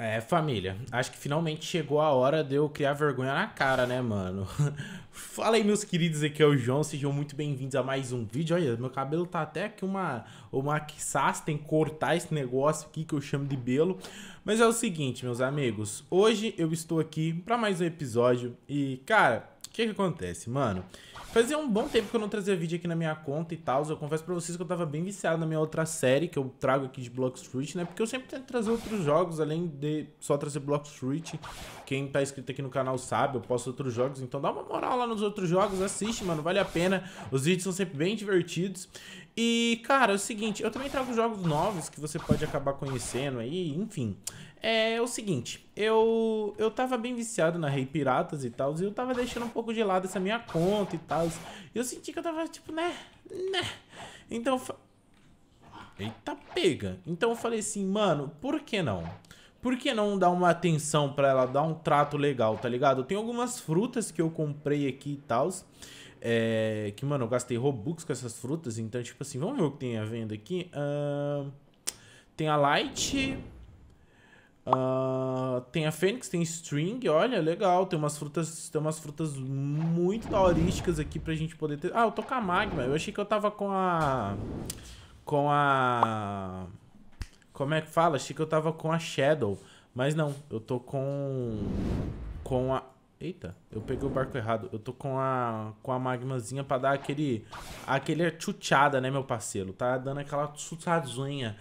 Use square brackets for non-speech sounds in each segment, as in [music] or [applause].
É, família, acho que finalmente chegou a hora de eu criar vergonha na cara, né, mano? [laughs] Fala aí, meus queridos, aqui é o João, sejam muito bem-vindos a mais um vídeo. Olha, meu cabelo tá até aqui uma, uma quiçás, tem que cortar esse negócio aqui que eu chamo de belo. Mas é o seguinte, meus amigos, hoje eu estou aqui para mais um episódio e, cara, o que que acontece, mano? Fazia um bom tempo que eu não trazia vídeo aqui na minha conta e tal. Eu confesso pra vocês que eu tava bem viciado na minha outra série que eu trago aqui de Block Street, né? Porque eu sempre tento trazer outros jogos, além de só trazer Block Street. Quem tá inscrito aqui no canal sabe, eu posto outros jogos. Então dá uma moral lá nos outros jogos, assiste, mano. Vale a pena. Os vídeos são sempre bem divertidos. E, cara, é o seguinte, eu também trago jogos novos que você pode acabar conhecendo aí, enfim. É o seguinte, eu eu tava bem viciado na Rei Piratas e tal, e eu tava deixando um pouco de lado essa minha conta e tal. E eu senti que eu tava tipo, né, né. Então, eita pega. Então eu falei assim, mano, por que não? Por que não dar uma atenção para ela, dar um trato legal, tá ligado? Tem algumas frutas que eu comprei aqui e tal. É, que, mano, eu gastei Robux com essas frutas. Então, tipo assim, vamos ver o que tem a venda aqui. Uh, tem a Light. Uh, tem a Fênix, tem String, olha, legal. Tem umas frutas, tem umas frutas muito daorísticas aqui pra gente poder ter. Ah, eu tô com a Magma. Eu achei que eu tava com a... Com a... Como é que fala? Achei que eu tava com a Shadow. Mas não, eu tô com... Com a... Eita, eu peguei o barco errado. Eu tô com a, com a magmazinha pra dar aquele... Aquele chuchada, né, meu parceiro? Tá dando aquela chuchadinha.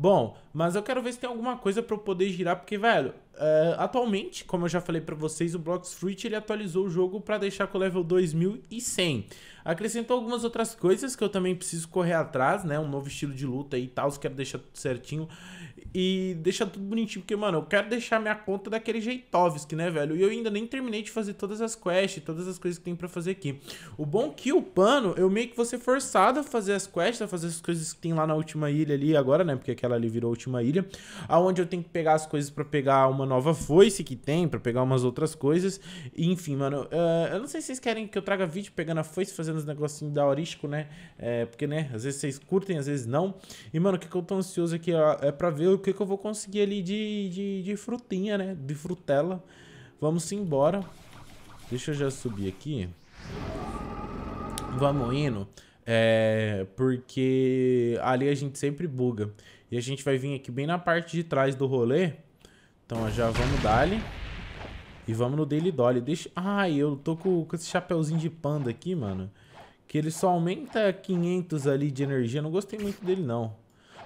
Bom, mas eu quero ver se tem alguma coisa para eu poder girar, porque, velho, uh, atualmente, como eu já falei para vocês, o Blox Fruit ele atualizou o jogo para deixar com o level 2100. Acrescentou algumas outras coisas que eu também preciso correr atrás, né? Um novo estilo de luta e tal, quero deixar tudo certinho e deixa tudo bonitinho, porque, mano, eu quero deixar minha conta daquele Jeitovski, né, velho? E eu ainda nem terminei de fazer todas as quests, todas as coisas que tem para fazer aqui. O bom é que o pano, eu meio que vou ser forçado a fazer as quests, a fazer as coisas que tem lá na última ilha ali agora, né? Porque aquela ali virou a última ilha. aonde eu tenho que pegar as coisas para pegar uma nova foice que tem, para pegar umas outras coisas. E, enfim, mano, uh, eu não sei se vocês querem que eu traga vídeo pegando a foice, fazendo os negocinhos da Orístico, né? É, porque, né, às vezes vocês curtem, às vezes não. E, mano, o que, que eu tô ansioso aqui é pra ver o que, que eu vou conseguir ali de, de, de frutinha, né? De frutela. Vamos embora. Deixa eu já subir aqui. Vamos indo. É, porque ali a gente sempre buga. E a gente vai vir aqui bem na parte de trás do rolê. Então, já vamos dali. E vamos no Daily Dolly. Deixa... Ai, eu tô com, com esse chapeuzinho de panda aqui, mano. Que ele só aumenta 500 ali de energia. Não gostei muito dele, não.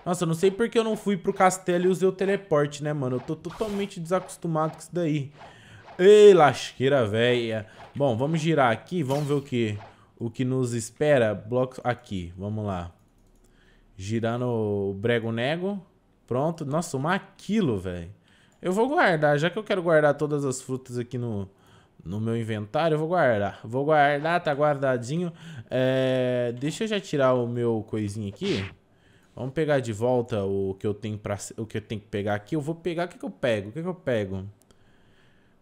Nossa, eu não sei porque eu não fui pro castelo e usei o teleporte, né, mano? Eu tô totalmente desacostumado com isso daí. Ei, lasqueira velha. Bom, vamos girar aqui, vamos ver o que o que nos espera. Bloco aqui, vamos lá. Girando o brego-nego. Pronto. Nossa, uma aquilo, velho. Eu vou guardar, já que eu quero guardar todas as frutas aqui no, no meu inventário, eu vou guardar. Vou guardar, tá guardadinho. É, deixa eu já tirar o meu coisinho aqui. Vamos pegar de volta o que eu tenho para o que eu tenho que pegar aqui. Eu vou pegar o que, que eu pego? O que, que eu pego?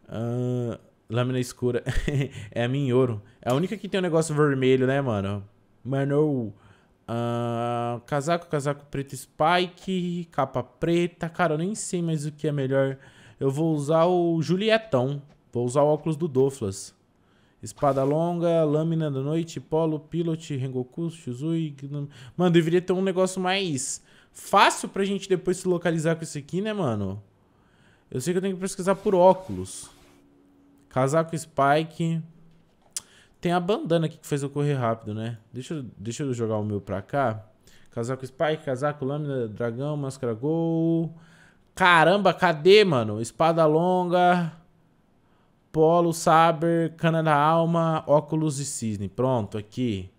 Uh, lâmina escura [laughs] é a minha em ouro. É a única que tem um negócio vermelho, né, mano? Mano, uh, casaco, casaco preto spike, capa preta. Cara, eu nem sei mais o que é melhor. Eu vou usar o Julietão. Vou usar o óculos do Doflas. Espada longa, lâmina da noite, polo, pilot, Rengoku, Shizui. Mano, deveria ter um negócio mais fácil pra gente depois se localizar com isso aqui, né, mano? Eu sei que eu tenho que pesquisar por óculos. Casaco Spike. Tem a bandana aqui que fez eu correr rápido, né? Deixa eu, deixa eu jogar o meu pra cá. Casaco Spike, casaco lâmina, dragão, máscara gol. Caramba, cadê, mano? Espada longa. Polo, Saber, Cana da Alma, Óculos de Cisne. Pronto, aqui.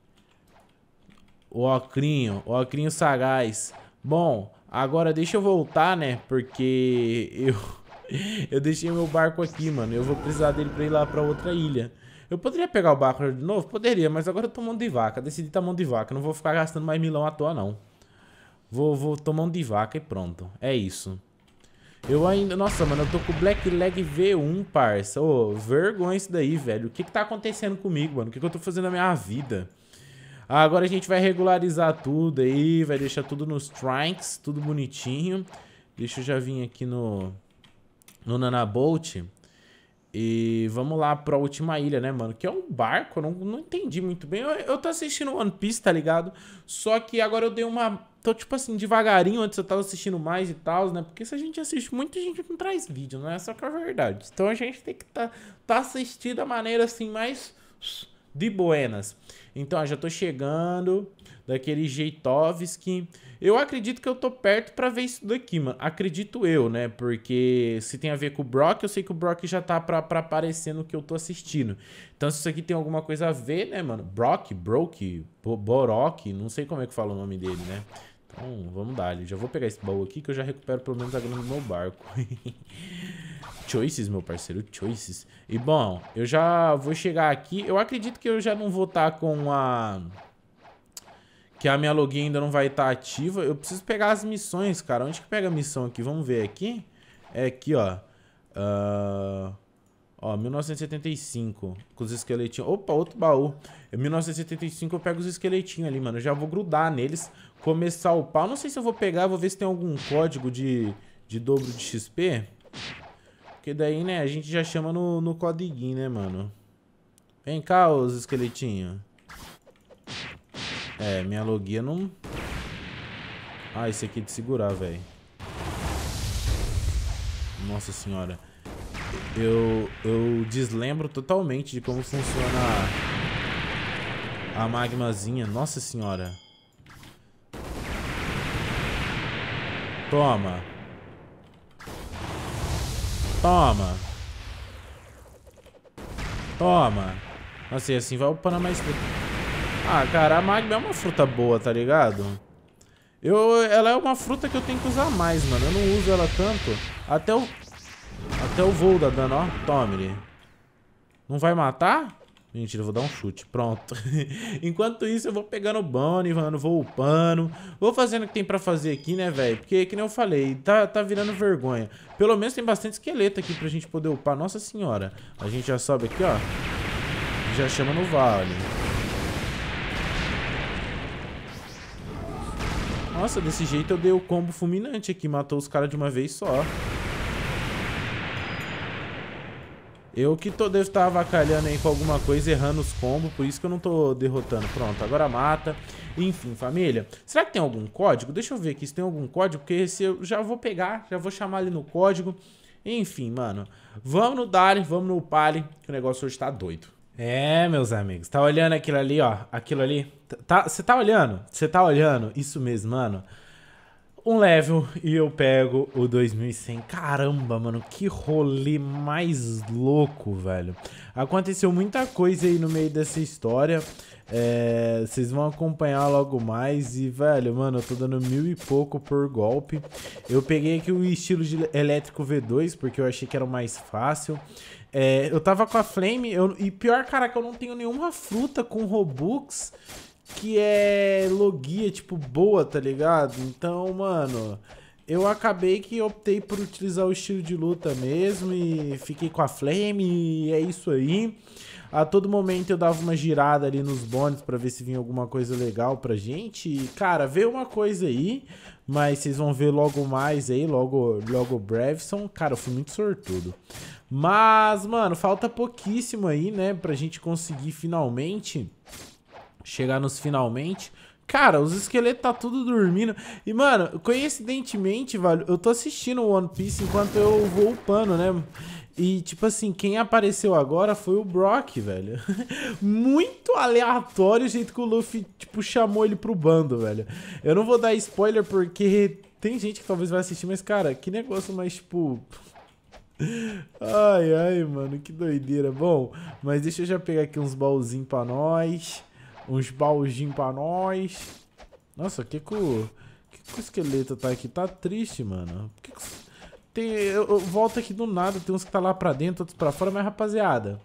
O ocrinho, o ocrinho sagaz. Bom, agora deixa eu voltar, né? Porque [laughs] eu, eu deixei meu barco aqui, mano. Eu vou precisar dele pra ir lá pra outra ilha. Eu poderia pegar o barco de novo? Poderia, mas agora eu tô mão de vaca. Decidi tá mão de vaca. Não vou ficar gastando mais milão à toa, não. Vou, vou tomar um de vaca e pronto. É isso. Eu ainda... Nossa, mano, eu tô com Black Leg V1, parça. Ô, oh, vergonha isso daí, velho. O que que tá acontecendo comigo, mano? O que que eu tô fazendo na minha vida? Ah, agora a gente vai regularizar tudo aí, vai deixar tudo nos strikes, tudo bonitinho. Deixa eu já vir aqui no... No Nanabolt. E vamos lá pra última ilha, né, mano? Que é um barco, eu não, não entendi muito bem. Eu, eu tô assistindo One Piece, tá ligado? Só que agora eu dei uma. Tô, tipo assim, devagarinho, antes eu tava assistindo mais e tal, né? Porque se a gente assiste muito, a gente não traz vídeo, não é só que é verdade. Então a gente tem que tá, tá assistindo da maneira assim, mais de buenas. Então, ó, já tô chegando daquele Jeitovski. Eu acredito que eu tô perto para ver isso daqui, mano. Acredito eu, né? Porque se tem a ver com o Brock, eu sei que o Brock já tá pra, pra aparecer no que eu tô assistindo. Então, se isso aqui tem alguma coisa a ver, né, mano? Brock, Broke, Borok, não sei como é que fala o nome dele, né? Então, vamos dar. Eu já vou pegar esse baú aqui que eu já recupero pelo menos a grana do meu barco. [laughs] choices, meu parceiro, choices. E bom, eu já vou chegar aqui. Eu acredito que eu já não vou estar tá com a que a minha login ainda não vai estar tá ativa. Eu preciso pegar as missões, cara. Onde que pega a missão aqui? Vamos ver aqui. É aqui, ó. Uh... Ó, 1975, com os esqueletinhos. Opa, outro baú. Em 1975 eu pego os esqueletinhos ali, mano. Eu já vou grudar neles, começar o pau. Não sei se eu vou pegar, vou ver se tem algum código de, de dobro de XP. Porque daí, né, a gente já chama no, no codiguinho, né, mano? Vem cá, os esqueletinhos. É, minha logia não... Ah, esse aqui é de segurar, velho. Nossa senhora. Eu, eu deslembro totalmente de como funciona a, a magmazinha. Nossa senhora. Toma. Toma. Toma. Nossa, assim, e assim vai upando mais... Ah, cara, a Magma é uma fruta boa, tá ligado? Eu, ela é uma fruta que eu tenho que usar mais, mano. Eu não uso ela tanto. Até o... Até o voo da dano, ó. Tome. Não vai matar? Mentira, eu vou dar um chute. Pronto. [laughs] Enquanto isso, eu vou pegando o bone, mano, vou upando. Vou fazendo o que tem pra fazer aqui, né, velho? Porque, que nem eu falei, tá, tá virando vergonha. Pelo menos tem bastante esqueleto aqui pra gente poder upar. Nossa senhora. A gente já sobe aqui, ó. Já chama no vale. Nossa, desse jeito eu dei o combo fulminante aqui. Matou os caras de uma vez só. Eu que tô, devo estar tá avacalhando aí com alguma coisa, errando os combos, por isso que eu não tô derrotando. Pronto, agora mata. Enfim, família. Será que tem algum código? Deixa eu ver aqui se tem algum código, porque esse eu já vou pegar, já vou chamar ali no código. Enfim, mano. Vamos no Dali, vamos no Pali, que o negócio hoje tá doido. É, meus amigos. Tá olhando aquilo ali, ó. Aquilo ali. Tá, você tá olhando? Você tá olhando? Isso mesmo, mano. Um level e eu pego o 2100. Caramba, mano. Que rolê mais louco, velho. Aconteceu muita coisa aí no meio dessa história. É, vocês vão acompanhar logo mais. E, velho, mano, eu tô dando mil e pouco por golpe. Eu peguei aqui o estilo de elétrico V2, porque eu achei que era o mais fácil. É, eu tava com a Flame, eu, e pior, cara, que eu não tenho nenhuma fruta com Robux que é logia, tipo, boa, tá ligado? Então, mano eu acabei que optei por utilizar o estilo de luta mesmo e fiquei com a flame e é isso aí. A todo momento eu dava uma girada ali nos bônus para ver se vinha alguma coisa legal pra gente. E, cara, veio uma coisa aí, mas vocês vão ver logo mais aí, logo, logo Brevson. Cara, eu fui muito sortudo. Mas, mano, falta pouquíssimo aí, né, pra gente conseguir finalmente chegar nos finalmente. Cara, os esqueletos tá tudo dormindo. E, mano, coincidentemente, velho, eu tô assistindo One Piece enquanto eu vou upando, né? E, tipo assim, quem apareceu agora foi o Brock, velho. [laughs] Muito aleatório o jeito que o Luffy, tipo, chamou ele pro bando, velho. Eu não vou dar spoiler porque tem gente que talvez vai assistir, mas, cara, que negócio mais, tipo... [laughs] Ai, ai, mano, que doideira. Bom, mas deixa eu já pegar aqui uns baúzinhos pra nós uns baúzinhos pra nós. Nossa, que que o... Que que o esqueleto tá aqui? Tá triste, mano. Que que... Tem... Eu, eu, volto aqui do nada, tem uns que tá lá pra dentro, outros pra fora, mas rapaziada...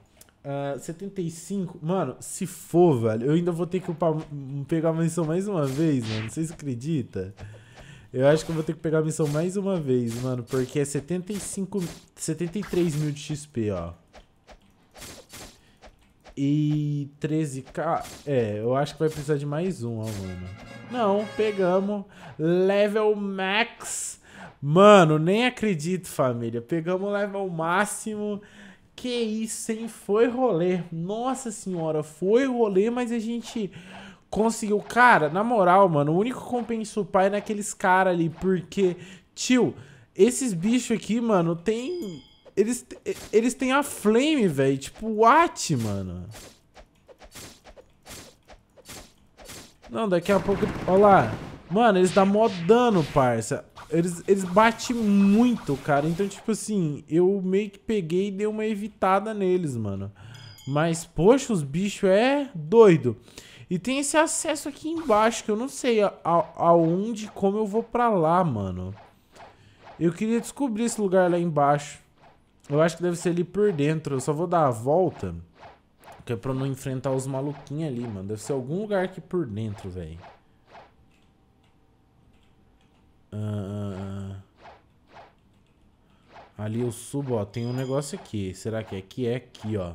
Uh, ah, 75, mano, se for, velho, eu ainda vou ter que upar, hum, pegar a missão mais uma vez, mano, vocês acreditam? Eu acho que eu vou ter que pegar a missão mais uma vez, mano, porque é 75, 73 mil de XP, ó. E 13k... É, eu acho que vai precisar de mais um, ó, mano. Não, pegamos. Level max. Mano, nem acredito, família. Pegamos o level máximo. Que isso, hein? Foi rolê. Nossa senhora, foi rolê, mas a gente conseguiu. Cara, na moral, mano, o único compenso pai é naqueles caras ali, porque, tio, esses bichos aqui, mano, tem eles, eles têm a Flame, velho. Tipo, what, mano? Não, daqui a pouco... Olha lá. Mano, eles dão mó dano, parça. Eles, eles batem muito, cara. Então, tipo assim, eu meio que peguei e dei uma evitada neles, mano. Mas, poxa, os bichos é doido. E tem esse acesso aqui embaixo, que eu não sei a, a, aonde como eu vou pra lá, mano. Eu queria descobrir esse lugar lá embaixo. Eu acho que deve ser ali por dentro. Eu só vou dar a volta. Que é pra não enfrentar os maluquinhos ali, mano. Deve ser algum lugar aqui por dentro, velho. Ah, ali eu subo, ó. Tem um negócio aqui. Será que é aqui? É aqui, ó.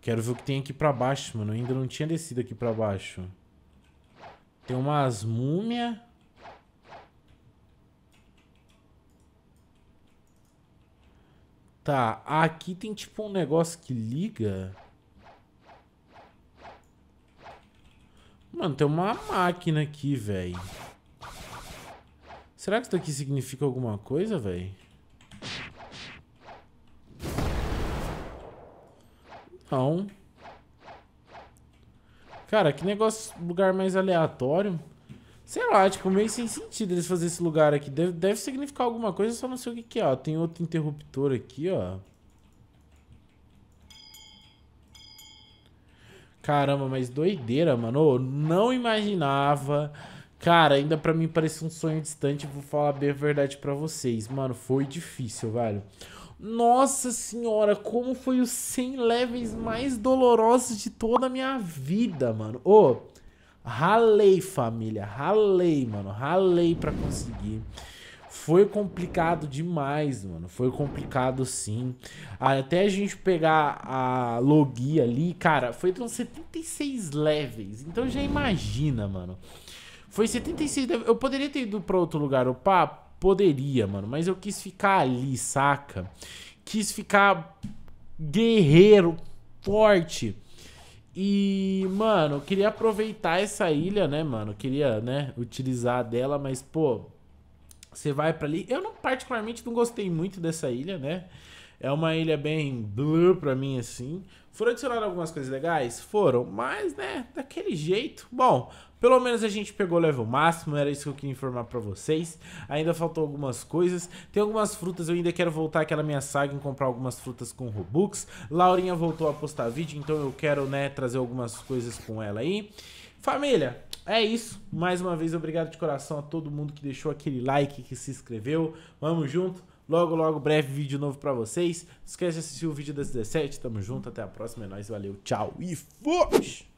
Quero ver o que tem aqui pra baixo, mano. Eu ainda não tinha descido aqui pra baixo. Tem umas múmias. Tá, aqui tem tipo um negócio que liga. Mano, tem uma máquina aqui, velho. Será que isso daqui significa alguma coisa, velho? Não. Cara, que negócio, lugar mais aleatório. Sei lá, tipo, meio sem sentido eles fazerem esse lugar aqui. Deve, deve significar alguma coisa, só não sei o que que é, ó. Tem outro interruptor aqui, ó. Caramba, mas doideira, mano. Eu não imaginava... Cara, ainda para mim parecia um sonho distante, vou falar bem a verdade para vocês. Mano, foi difícil, velho. Nossa senhora, como foi os 100 levels mais dolorosos de toda a minha vida, mano. Ô, oh, Ralei, família. Ralei, mano. Ralei para conseguir. Foi complicado demais, mano. Foi complicado sim. Até a gente pegar a logia ali, cara, foi então 76 levels. Então já imagina, mano. Foi 76 Eu poderia ter ido para outro lugar, opa, poderia, mano, mas eu quis ficar ali, saca? Quis ficar guerreiro forte e, mano, queria aproveitar essa ilha, né, mano? Queria, né, utilizar dela, mas, pô, você vai para ali. Eu não, particularmente, não gostei muito dessa ilha, né? É uma ilha bem blur pra mim, assim. Foram adicionadas algumas coisas legais? Foram, mas, né, daquele jeito. Bom, pelo menos a gente pegou o level máximo, era isso que eu queria informar pra vocês. Ainda faltou algumas coisas. Tem algumas frutas, eu ainda quero voltar aquela minha saga e comprar algumas frutas com Robux. Laurinha voltou a postar vídeo, então eu quero, né, trazer algumas coisas com ela aí. Família, é isso. Mais uma vez, obrigado de coração a todo mundo que deixou aquele like, que se inscreveu. Vamos junto. Logo, logo, breve vídeo novo para vocês. Não esquece de assistir o vídeo das 17. Tamo junto, até a próxima. É nóis, valeu, tchau e fui!